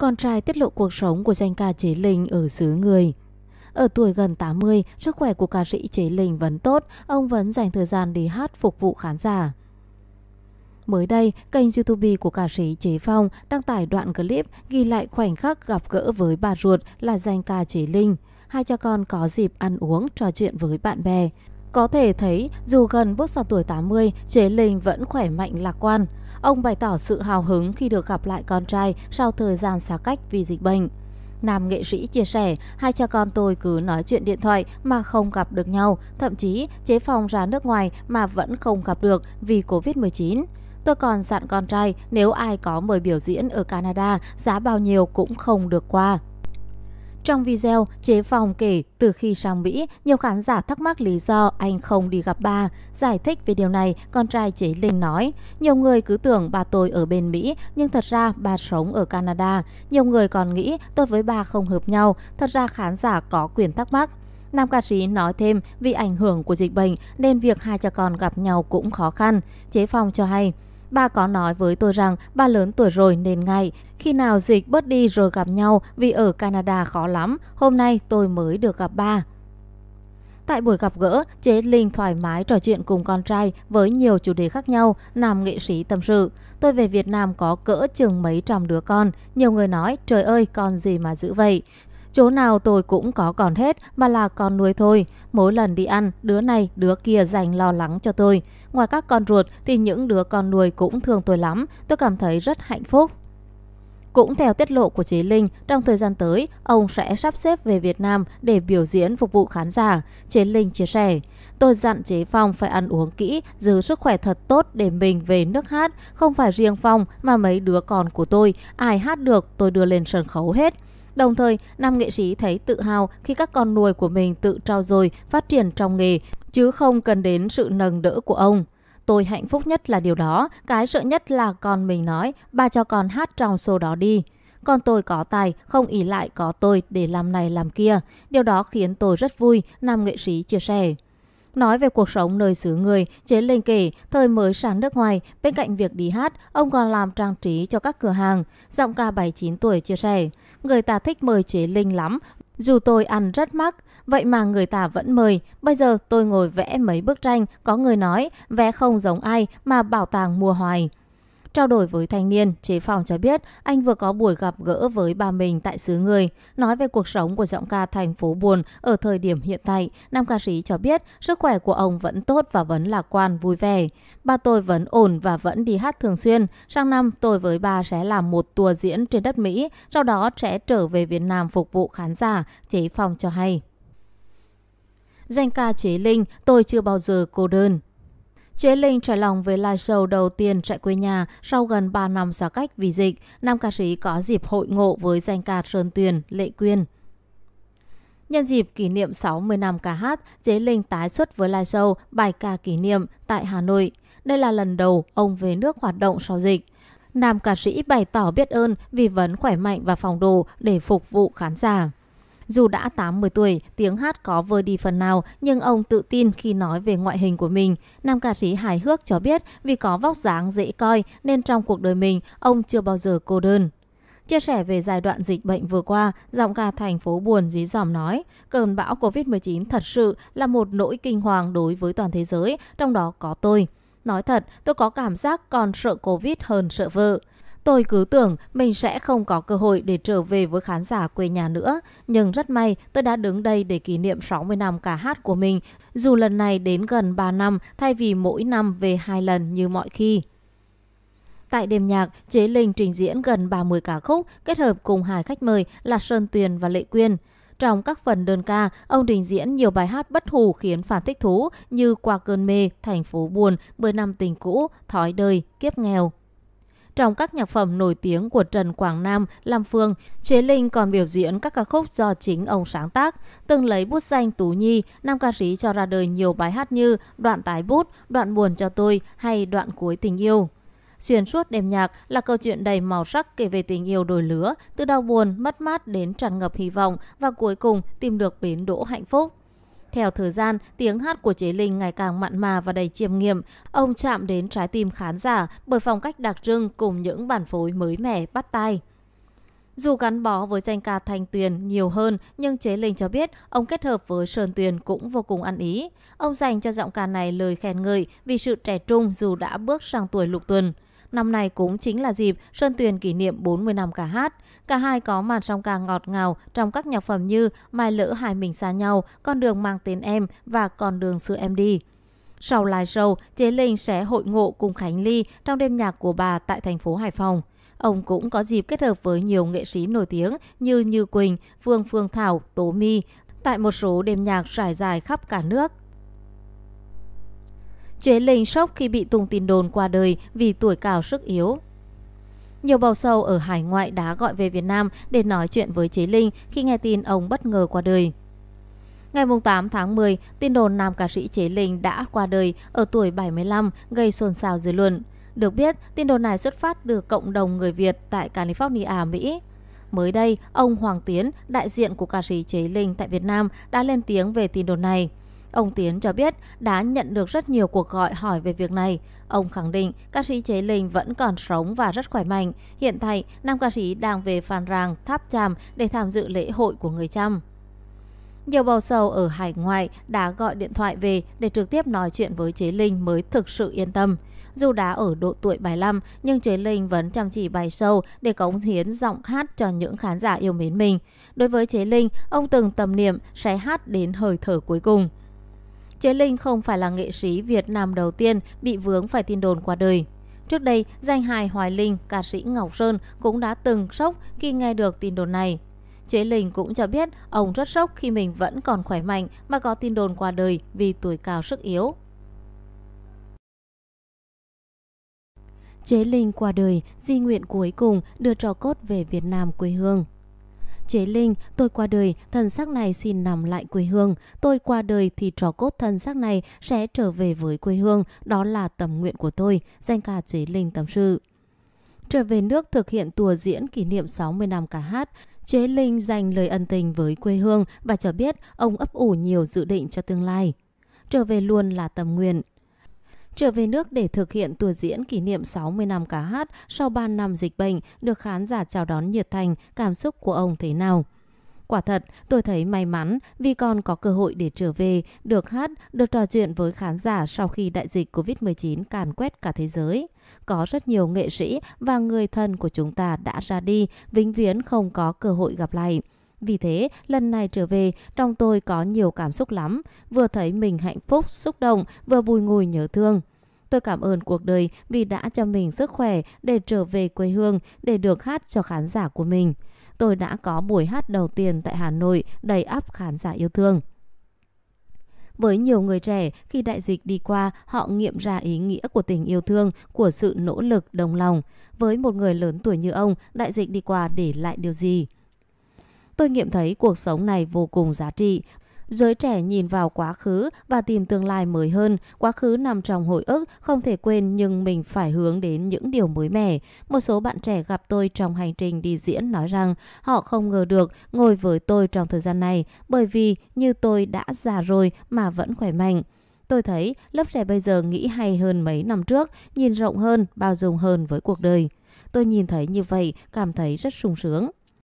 Con trai tiết lộ cuộc sống của danh ca Chế Linh ở xứ người. Ở tuổi gần 80, sức khỏe của ca sĩ Chế Linh vẫn tốt, ông vẫn dành thời gian đi hát phục vụ khán giả. Mới đây, kênh YouTube của ca sĩ Chế Phong đăng tải đoạn clip ghi lại khoảnh khắc gặp gỡ với bà ruột là danh ca Chế Linh. Hai cha con có dịp ăn uống, trò chuyện với bạn bè. Có thể thấy, dù gần bước sang tuổi 80, Chế Linh vẫn khỏe mạnh lạc quan. Ông bày tỏ sự hào hứng khi được gặp lại con trai sau thời gian xa cách vì dịch bệnh. Nam nghệ sĩ chia sẻ, hai cha con tôi cứ nói chuyện điện thoại mà không gặp được nhau, thậm chí chế phòng ra nước ngoài mà vẫn không gặp được vì Covid-19. Tôi còn dặn con trai nếu ai có mời biểu diễn ở Canada giá bao nhiêu cũng không được qua. Trong video, Chế phong kể từ khi sang Mỹ, nhiều khán giả thắc mắc lý do anh không đi gặp bà. Giải thích về điều này, con trai Chế Linh nói, nhiều người cứ tưởng bà tôi ở bên Mỹ, nhưng thật ra bà sống ở Canada. Nhiều người còn nghĩ tôi với bà không hợp nhau, thật ra khán giả có quyền thắc mắc. Nam ca sĩ nói thêm vì ảnh hưởng của dịch bệnh nên việc hai cha con gặp nhau cũng khó khăn. Chế Phong cho hay, Bà có nói với tôi rằng bà lớn tuổi rồi nên ngay. Khi nào dịch bớt đi rồi gặp nhau vì ở Canada khó lắm. Hôm nay tôi mới được gặp bà. Tại buổi gặp gỡ, chế Linh thoải mái trò chuyện cùng con trai với nhiều chủ đề khác nhau, nam nghệ sĩ tâm sự. Tôi về Việt Nam có cỡ chừng mấy trăm đứa con, nhiều người nói trời ơi con gì mà giữ vậy. Chỗ nào tôi cũng có còn hết mà là con nuôi thôi. Mỗi lần đi ăn, đứa này đứa kia dành lo lắng cho tôi. Ngoài các con ruột thì những đứa con nuôi cũng thương tôi lắm. Tôi cảm thấy rất hạnh phúc. Cũng theo tiết lộ của Chí Linh, trong thời gian tới, ông sẽ sắp xếp về Việt Nam để biểu diễn phục vụ khán giả. Chí Linh chia sẻ, tôi dặn Chế Phong phải ăn uống kỹ, giữ sức khỏe thật tốt để mình về nước hát. Không phải riêng Phong mà mấy đứa con của tôi, ai hát được tôi đưa lên sân khấu hết. Đồng thời, nam nghệ sĩ thấy tự hào khi các con nuôi của mình tự trao dồi, phát triển trong nghề, chứ không cần đến sự nâng đỡ của ông. Tôi hạnh phúc nhất là điều đó, cái sợ nhất là con mình nói, ba cho con hát trong số đó đi. Con tôi có tài, không ý lại có tôi để làm này làm kia. Điều đó khiến tôi rất vui, nam nghệ sĩ chia sẻ. Nói về cuộc sống nơi xứ người, Chế Linh kể, thời mới sang nước ngoài, bên cạnh việc đi hát, ông còn làm trang trí cho các cửa hàng. Giọng ca 79 tuổi chia sẻ, người ta thích mời Chế Linh lắm, dù tôi ăn rất mắc, vậy mà người ta vẫn mời. Bây giờ tôi ngồi vẽ mấy bức tranh, có người nói vẽ không giống ai mà bảo tàng mua hoài. Trao đổi với thanh niên, chế phòng cho biết anh vừa có buổi gặp gỡ với bà mình tại xứ người. Nói về cuộc sống của giọng ca thành phố buồn ở thời điểm hiện tại, nam ca sĩ cho biết sức khỏe của ông vẫn tốt và vẫn lạc quan, vui vẻ. Ba tôi vẫn ổn và vẫn đi hát thường xuyên. Sang năm tôi với bà sẽ làm một tour diễn trên đất Mỹ, sau đó sẽ trở về Việt Nam phục vụ khán giả, chế phòng cho hay. Danh ca Chế Linh, tôi chưa bao giờ cô đơn. Chế Linh trải lòng với live show đầu tiên chạy quê nhà sau gần 3 năm xa cách vì dịch, nam ca sĩ có dịp hội ngộ với danh ca Sơn Tuyền, Lệ Quyên. Nhân dịp kỷ niệm 60 năm ca hát, Chế Linh tái xuất với live show bài ca kỷ niệm tại Hà Nội. Đây là lần đầu ông về nước hoạt động sau dịch. Nam ca sĩ bày tỏ biết ơn vì vấn khỏe mạnh và phòng đồ để phục vụ khán giả. Dù đã 80 tuổi, tiếng hát có vơi đi phần nào, nhưng ông tự tin khi nói về ngoại hình của mình. Nam ca sĩ hài hước cho biết vì có vóc dáng dễ coi nên trong cuộc đời mình, ông chưa bao giờ cô đơn. Chia sẻ về giai đoạn dịch bệnh vừa qua, giọng ca thành phố buồn dí dòm nói, cơn bão COVID-19 thật sự là một nỗi kinh hoàng đối với toàn thế giới, trong đó có tôi. Nói thật, tôi có cảm giác còn sợ Covid hơn sợ vợ. Tôi cứ tưởng mình sẽ không có cơ hội để trở về với khán giả quê nhà nữa, nhưng rất may tôi đã đứng đây để kỷ niệm 60 năm ca hát của mình, dù lần này đến gần 3 năm thay vì mỗi năm về hai lần như mọi khi. Tại đêm nhạc, Chế Linh trình diễn gần 30 ca khúc kết hợp cùng hai khách mời là Sơn Tuyền và Lệ Quyên. Trong các phần đơn ca, ông trình diễn nhiều bài hát bất hủ khiến phản thích thú như Qua cơn mê, Thành phố buồn, Mười năm tình cũ, Thói đời, Kiếp nghèo, trong các nhạc phẩm nổi tiếng của Trần Quảng Nam, Lam Phương, Chế Linh còn biểu diễn các ca khúc do chính ông sáng tác. Từng lấy bút danh Tú Nhi, nam ca sĩ cho ra đời nhiều bài hát như Đoạn tái bút, Đoạn buồn cho tôi hay Đoạn cuối tình yêu. Xuyên suốt đêm nhạc là câu chuyện đầy màu sắc kể về tình yêu đôi lứa, từ đau buồn, mất mát đến tràn ngập hy vọng và cuối cùng tìm được bến đỗ hạnh phúc. Theo thời gian, tiếng hát của Chế Linh ngày càng mặn mà và đầy chiêm nghiệm. Ông chạm đến trái tim khán giả bởi phong cách đặc trưng cùng những bản phối mới mẻ bắt tai. Dù gắn bó với danh ca Thanh Tuyền nhiều hơn, nhưng Chế Linh cho biết ông kết hợp với Sơn Tuyền cũng vô cùng ăn ý. Ông dành cho giọng ca này lời khen ngợi vì sự trẻ trung dù đã bước sang tuổi lục tuần. Năm nay cũng chính là dịp Sơn Tuyền kỷ niệm 40 năm cả hát. Cả hai có màn song ca ngọt ngào trong các nhạc phẩm như Mai lỡ hai mình xa nhau, Con đường mang tên em và Con đường xưa em đi. Sau live show, Chế Linh sẽ hội ngộ cùng Khánh Ly trong đêm nhạc của bà tại thành phố Hải Phòng. Ông cũng có dịp kết hợp với nhiều nghệ sĩ nổi tiếng như Như Quỳnh, Phương Phương Thảo, Tố My tại một số đêm nhạc trải dài khắp cả nước. Chế Linh sốc khi bị tung tin đồn qua đời vì tuổi cao sức yếu. Nhiều bầu sầu ở hải ngoại đã gọi về Việt Nam để nói chuyện với Chế Linh khi nghe tin ông bất ngờ qua đời. Ngày 8 tháng 10, tin đồn nam ca sĩ Chế Linh đã qua đời ở tuổi 75 gây xôn xao dư luận. Được biết, tin đồn này xuất phát từ cộng đồng người Việt tại California, Mỹ. Mới đây, ông Hoàng Tiến, đại diện của ca sĩ Chế Linh tại Việt Nam đã lên tiếng về tin đồn này. Ông Tiến cho biết đã nhận được rất nhiều cuộc gọi hỏi về việc này. Ông khẳng định ca sĩ Chế Linh vẫn còn sống và rất khỏe mạnh. Hiện tại, nam ca sĩ đang về Phan Rang, Tháp Chàm để tham dự lễ hội của người Chăm. Nhiều bầu sầu ở hải ngoại đã gọi điện thoại về để trực tiếp nói chuyện với Chế Linh mới thực sự yên tâm. Dù đã ở độ tuổi 75 nhưng Chế Linh vẫn chăm chỉ bài sâu để cống hiến giọng hát cho những khán giả yêu mến mình. Đối với Chế Linh, ông từng tâm niệm sẽ hát đến hơi thở cuối cùng. Chế Linh không phải là nghệ sĩ Việt Nam đầu tiên bị vướng phải tin đồn qua đời. Trước đây, danh hài Hoài Linh, ca sĩ Ngọc Sơn cũng đã từng sốc khi nghe được tin đồn này. Chế Linh cũng cho biết ông rất sốc khi mình vẫn còn khỏe mạnh mà có tin đồn qua đời vì tuổi cao sức yếu. Chế Linh qua đời, di nguyện cuối cùng đưa trò cốt về Việt Nam quê hương. Chế Linh, tôi qua đời, thân xác này xin nằm lại quê hương. Tôi qua đời thì trò cốt thân xác này sẽ trở về với quê hương. Đó là tầm nguyện của tôi, danh ca Chế Linh tâm sự. Trở về nước thực hiện tour diễn kỷ niệm 60 năm ca hát, Chế Linh dành lời ân tình với quê hương và cho biết ông ấp ủ nhiều dự định cho tương lai. Trở về luôn là tầm nguyện. Trở về nước để thực hiện tour diễn kỷ niệm 60 năm cá hát sau 3 năm dịch bệnh được khán giả chào đón nhiệt thành, cảm xúc của ông thế nào? Quả thật, tôi thấy may mắn vì còn có cơ hội để trở về, được hát, được trò chuyện với khán giả sau khi đại dịch COVID-19 càn quét cả thế giới. Có rất nhiều nghệ sĩ và người thân của chúng ta đã ra đi, vĩnh viễn không có cơ hội gặp lại. Vì thế, lần này trở về, trong tôi có nhiều cảm xúc lắm, vừa thấy mình hạnh phúc, xúc động, vừa bùi ngùi nhớ thương. Tôi cảm ơn cuộc đời vì đã cho mình sức khỏe để trở về quê hương để được hát cho khán giả của mình. Tôi đã có buổi hát đầu tiên tại Hà Nội đầy ắp khán giả yêu thương. Với nhiều người trẻ, khi đại dịch đi qua, họ nghiệm ra ý nghĩa của tình yêu thương, của sự nỗ lực đồng lòng. Với một người lớn tuổi như ông, đại dịch đi qua để lại điều gì? Tôi nghiệm thấy cuộc sống này vô cùng giá trị, Giới trẻ nhìn vào quá khứ và tìm tương lai mới hơn. Quá khứ nằm trong hồi ức, không thể quên nhưng mình phải hướng đến những điều mới mẻ. Một số bạn trẻ gặp tôi trong hành trình đi diễn nói rằng họ không ngờ được ngồi với tôi trong thời gian này bởi vì như tôi đã già rồi mà vẫn khỏe mạnh. Tôi thấy lớp trẻ bây giờ nghĩ hay hơn mấy năm trước, nhìn rộng hơn, bao dung hơn với cuộc đời. Tôi nhìn thấy như vậy, cảm thấy rất sung sướng.